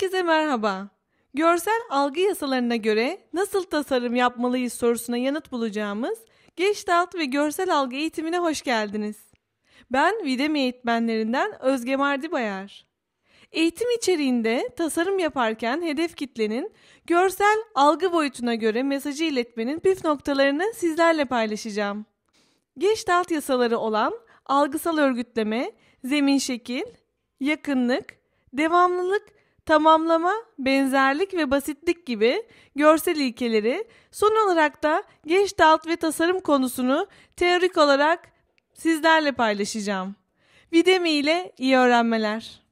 Herkese merhaba. Görsel algı yasalarına göre nasıl tasarım yapmalıyız sorusuna yanıt bulacağımız Gestalt ve görsel algı eğitimine hoş geldiniz. Ben Videmi eğitmenlerinden Özge Mardibayar. Eğitim içeriğinde tasarım yaparken hedef kitlenin görsel algı boyutuna göre mesajı iletmenin püf noktalarını sizlerle paylaşacağım. Gestalt yasaları olan algısal örgütleme, zemin şekil, yakınlık, devamlılık tamamlama, benzerlik ve basitlik gibi görsel ilkeleri, son olarak da Gestalt ve tasarım konusunu teorik olarak sizlerle paylaşacağım. Videmi ile iyi öğrenmeler.